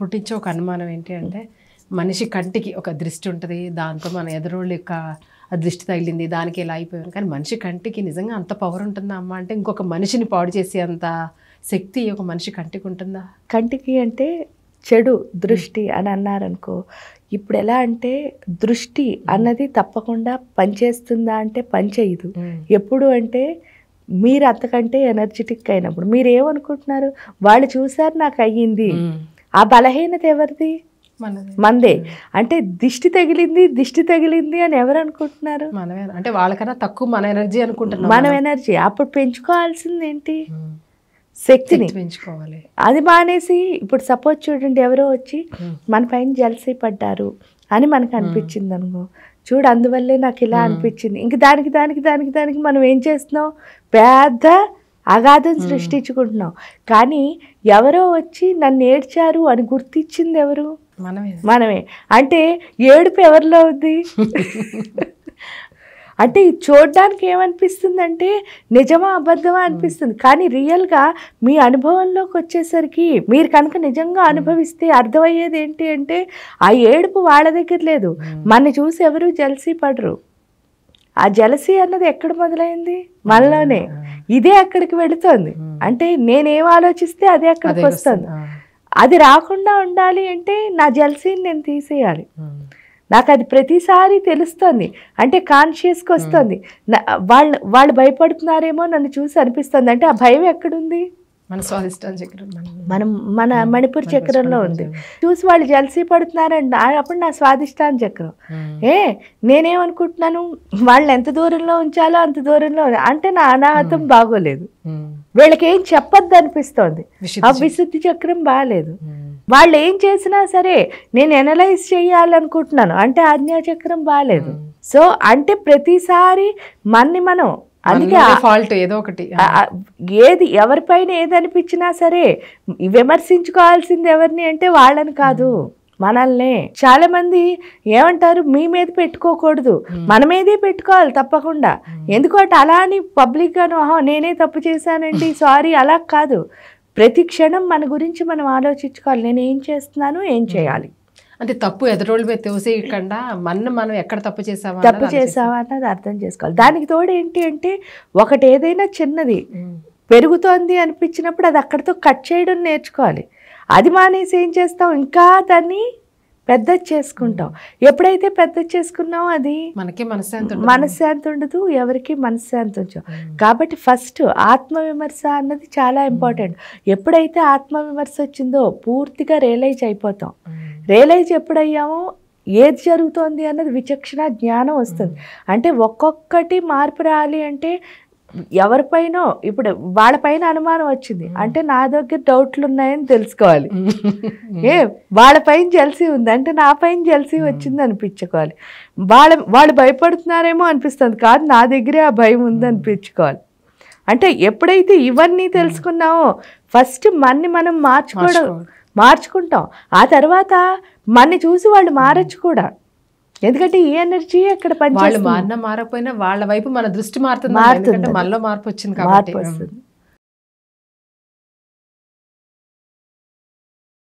పుట్టించే ఒక అనుమానం ఏంటి అంటే మనిషి కంటికి ఒక దృష్టి ఉంటుంది దాంతో మన ఎదురోళ్ళు యొక్క దృష్టి తగిలింది దానికి ఇలా అయిపోయింది కానీ మనిషి కంటికి నిజంగా అంత పవర్ ఉంటుందా అమ్మ అంటే ఇంకొక మనిషిని పాడు చేసే అంత శక్తి ఒక మనిషి కంటికి ఉంటుందా కంటికి అంటే చెడు దృష్టి అని అన్నారనుకో ఇప్పుడు ఎలా అంటే దృష్టి అన్నది తప్పకుండా పనిచేస్తుందా అంటే పనిచేయదు ఎప్పుడు అంటే మీరు అంతకంటే ఎనర్జెటిక్ అయినప్పుడు మీరు ఏమనుకుంటున్నారు వాళ్ళు చూసారు నాకు అయ్యింది ఆ బలహీనత ఎవరిది మందే అంటే దిష్టి తగిలింది దిష్టి తగిలింది అని ఎవరు అనుకుంటున్నారు మనమే అంటే వాళ్ళకన్నా తక్కువ మన ఎనర్జీ అనుకుంటున్నారు మనం ఎనర్జీ అప్పుడు పెంచుకోవాల్సింది ఏంటి శక్తిని పెంచుకోవాలి అది మానేసి ఇప్పుడు సపోజ్ చూడండి ఎవరో వచ్చి మన పైన జలసీ పడ్డారు అని మనకు అనిపించింది అనుకో చూడు అందువల్లే నాకు ఇలా అనిపించింది ఇంక దానికి దానికి దానికి దానికి మనం ఏం చేస్తున్నాం పెద్ద అగాధం సృష్టించుకుంటున్నాం కానీ ఎవరో వచ్చి నన్ను ఏడ్చారు అని గుర్తించింది ఎవరు మనమే మనమే అంటే ఏడుపు ఎవరిలో ఉంది అంటే ఇది చూడడానికి ఏమనిపిస్తుంది అంటే నిజమా అబద్ధమా అనిపిస్తుంది కానీ రియల్గా మీ అనుభవంలోకి వచ్చేసరికి మీరు కనుక నిజంగా అనుభవిస్తే అర్థమయ్యేది ఏంటి అంటే ఆ ఏడుపు వాళ్ళ దగ్గర లేదు మన చూసి ఎవరు జలసీ పడరు ఆ జలసీ అన్నది ఎక్కడ మొదలైంది మనలోనే ఇదే అక్కడికి వెళుతోంది అంటే నేనేం ఆలోచిస్తే అదే అక్కడికి వస్తుంది అది రాకుండా ఉండాలి అంటే నా జెల్సీని నేను తీసేయాలి నాకు అది ప్రతిసారి తెలుస్తుంది అంటే కాన్షియస్కి వస్తుంది వాళ్ళు వాళ్ళు భయపడుతున్నారేమో నన్ను చూసి అనిపిస్తుంది అంటే ఆ భయం ఎక్కడుంది మన చక్రం మనం మన మణిపూర్ చక్రంలో ఉంది చూసి వాళ్ళు జలసీ పడుతున్నారండి అప్పుడు నా స్వాదిష్టాన్ చక్రం ఏ నేనేమనుకుంటున్నాను వాళ్ళు ఎంత దూరంలో ఉంచాలో అంత దూరంలో అంటే నా అనాహతం బాగోలేదు వీళ్ళకి ఏం చెప్పొద్దు అనిపిస్తోంది ఆ విశుద్ధి చక్రం బాగాలేదు వాళ్ళు ఏం చేసినా సరే నేను ఎనలైజ్ చేయాలనుకుంటున్నాను అంటే ఆజ్ఞాచక్రం బాగాలేదు సో అంటే ప్రతిసారి మన్ని మనం అందుకే ఫాల్ట్ ఏదో ఒకటి ఏది ఎవరిపైన ఏది అనిపించినా సరే విమర్శించుకోవాల్సింది ఎవరిని అంటే వాళ్ళని కాదు మనల్నే చాలా మంది ఏమంటారు మీ మీద పెట్టుకోకూడదు మన మీదే పెట్టుకోవాలి తప్పకుండా ఎందుకంటే అలా అని పబ్లిక్గాను నేనే తప్పు చేశానండి సారీ అలా కాదు ప్రతి క్షణం మన గురించి మనం ఆలోచించుకోవాలి నేను ఏం చేస్తున్నాను ఏం చేయాలి అంటే తప్పు ఎదరోళ్ళు మీద తోసేయకుండా మన మనం ఎక్కడ తప్పు చేసావా తప్పు చేసావా అన్నది అర్థం చేసుకోవాలి దానికి తోడు ఏంటి అంటే ఒకటి ఏదైనా చిన్నది పెరుగుతోంది అనిపించినప్పుడు అది అక్కడితో కట్ చేయడం నేర్చుకోవాలి అది మానేసి ఏం చేస్తాం ఇంకా దాన్ని పెద్ద చేసుకుంటాం ఎప్పుడైతే పెద్ద చేసుకున్నావో అది మనకి మనశ్శాంతి మనశ్శాంతి ఉండదు ఎవరికి మనశ్శాంతి ఉంచు కాబట్టి ఫస్ట్ ఆత్మవిమర్శ అన్నది చాలా ఇంపార్టెంట్ ఎప్పుడైతే ఆత్మవిమర్శ వచ్చిందో పూర్తిగా రియలైజ్ అయిపోతాం రియలైజ్ ఎప్పుడయ్యామో ఏది జరుగుతోంది అన్నది విచక్షణ జ్ఞానం వస్తుంది అంటే ఒక్కొక్కటి మార్పు రావాలి అంటే ఎవరిపైన ఇప్పుడు వాళ్ళపైన అనుమానం వచ్చింది అంటే నా దగ్గర డౌట్లు ఉన్నాయని తెలుసుకోవాలి ఏ వాళ్ళపైన జెల్సీ ఉంది అంటే నా పైన జెల్సీ వచ్చింది అనిపించుకోవాలి వాళ్ళ వాళ్ళు భయపడుతున్నారేమో అనిపిస్తుంది కాదు నా దగ్గరే ఆ భయం ఉంది అనిపించుకోవాలి అంటే ఎప్పుడైతే ఇవన్నీ తెలుసుకున్నామో ఫస్ట్ మన్ని మనం మార్చుకోవడం మార్చుకుంటాం ఆ తర్వాత మన్ని చూసి వాళ్ళు మారచ్చు కూడా ఎందుకంటే ఈ ఎనర్జీ అక్కడ పని వాళ్ళు మారినా మారకపోయినా వాళ్ళ వైపు మన దృష్టి మారుతుంది మళ్ళీ మార్పు వచ్చింది కాబట్టి